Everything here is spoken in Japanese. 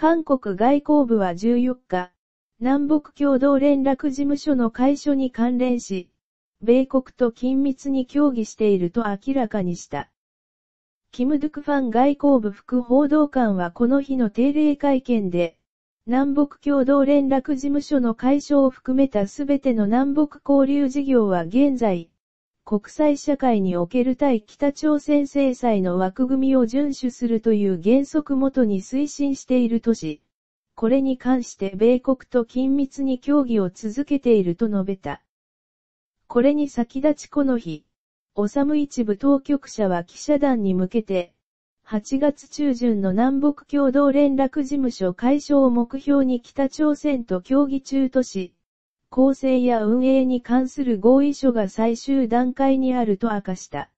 韓国外交部は14日、南北共同連絡事務所の解消に関連し、米国と緊密に協議していると明らかにした。キム・ドゥクファン外交部副報道官はこの日の定例会見で、南北共同連絡事務所の解消を含めたすべての南北交流事業は現在、国際社会における対北朝鮮制裁の枠組みを遵守するという原則元に推進しているとし、これに関して米国と緊密に協議を続けていると述べた。これに先立ちこの日、オサム一部当局者は記者団に向けて、8月中旬の南北共同連絡事務所解消を目標に北朝鮮と協議中とし、構成や運営に関する合意書が最終段階にあると明かした。